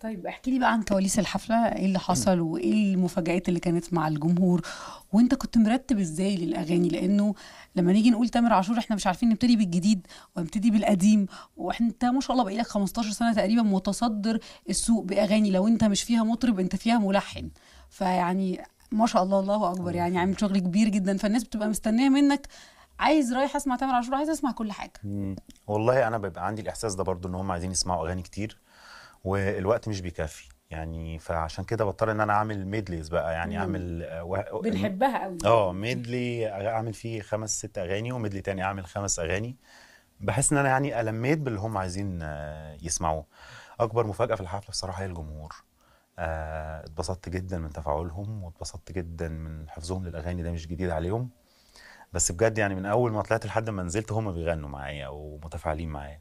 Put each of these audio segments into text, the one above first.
طيب احكي لي بقى عن كواليس الحفله ايه اللي حصل وايه المفاجات اللي كانت مع الجمهور وانت كنت مرتب ازاي للاغاني لانه لما نيجي نقول تامر عاشور احنا مش عارفين نبتدي بالجديد ونبتدي بالقديم وانت ما شاء الله بقالك 15 سنه تقريبا متصدر السوق باغاني لو انت مش فيها مطرب انت فيها ملحن فيعني ما شاء الله الله اكبر يعني عامل شغل كبير جدا فالناس بتبقى مستنيه منك عايز رايح اسمع تامر عاشور عايز اسمع كل حاجه والله انا بيبقى عندي الاحساس ده برضو ان هم عايزين يسمعوا اغاني كتير والوقت مش بيكفي يعني فعشان كده بضطر ان انا اعمل ميدليز بقى يعني مم. اعمل آه، و... بنحبها قوي اه ميدلي اعمل فيه خمس ست اغاني وميدلي تاني اعمل خمس اغاني بحس ان انا يعني الميت باللي هم عايزين آه، يسمعوه اكبر مفاجاه في الحفله بصراحه هي الجمهور آه، اتبسطت جدا من تفاعلهم واتبسطت جدا من حفظهم للاغاني ده مش جديد عليهم بس بجد يعني من اول ما طلعت لحد ما نزلت هم بيغنوا معايا ومتفاعلين معايا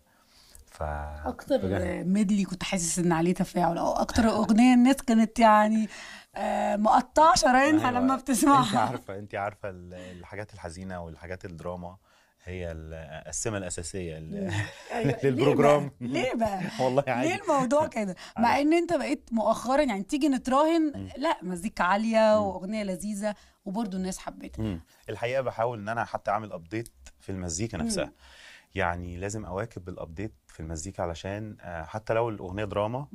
ف... اكتر بجد. ميدلي كنت حاسس ان عليه تفاعل او اكتر اغنيه الناس كانت يعني آه، مقطعه شرايينها أيوة. لما بتسمعها انت عارفه انت عارفه الحاجات الحزينه والحاجات الدراما هي السمه الاساسيه أيوة. للبروجرام ليه بقى والله عادي ليه الموضوع كده مع ان انت بقيت مؤخرا يعني تيجي نتراهن لا مزيكا عاليه واغنيه لذيذه وبرده الناس حبتها الحقيقه بحاول ان انا حتى اعمل ابديت في المزيكا نفسها يعني لازم اواكب الابديت في المزيكا علشان آه، حتى لو الاغنيه دراما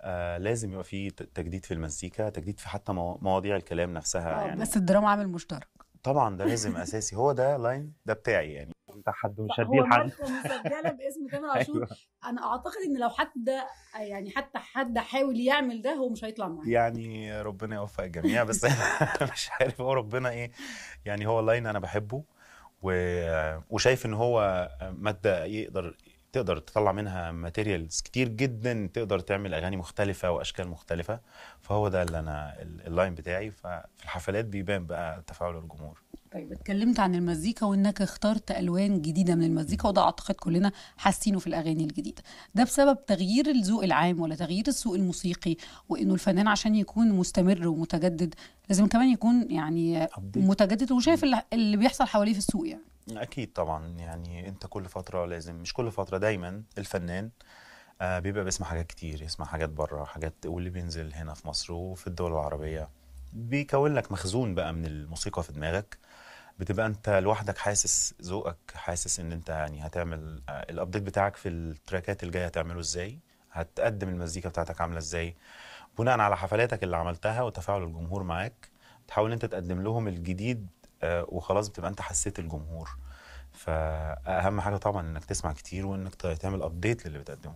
آه، لازم يبقى في تجديد في المزيكا تجديد في حتى مواضيع الكلام نفسها آه، يعني بس الدراما عامل مشترك طبعا ده لازم اساسي هو ده لاين ده بتاعي يعني انت حد مش هديه لحد مسجله باسم تامر عاشور أيوه. انا اعتقد ان لو حد يعني حتى حد حاول يعمل ده هو مش هيطلع معاه يعني ربنا يوفق الجميع بس انا مش عارف هو ربنا ايه يعني هو لاين انا بحبه و... وشايف ان هو ماده يقدر تقدر تطلع منها ماتيريالز كتير جدا تقدر تعمل اغاني مختلفه واشكال مختلفه فهو ده اللي انا اللاين بتاعي ففي الحفلات بيبان بقى تفاعل الجمهور طيب اتكلمت عن المزيكا وانك اخترت الوان جديده من المزيكا وده اعتقد كلنا حاسينه في الاغاني الجديده ده بسبب تغيير الذوق العام ولا تغيير السوق الموسيقي وانه الفنان عشان يكون مستمر ومتجدد لازم كمان يكون يعني متجدد وشايف اللي بيحصل حواليه في السوق يعني اكيد طبعا يعني انت كل فتره لازم مش كل فتره دايما الفنان آه، بيبقى بيسمع حاجات كتير يسمع حاجات بره حاجات واللي بينزل هنا في مصر وفي الدول العربيه بيكون لك مخزون بقى من الموسيقى في دماغك بتبقى انت لوحدك حاسس ذوقك حاسس ان انت يعني هتعمل آه، الابديت بتاعك في التراكات الجايه هتعمله ازاي هتقدم المزيكا بتاعتك عامله ازاي بناء على حفلاتك اللي عملتها وتفاعل الجمهور معاك تحاول انت تقدم لهم الجديد آه، وخلاص بتبقى انت حسيت الجمهور فاهم حاجه طبعا انك تسمع كتير وانك تعمل ابديت للي بتقدمه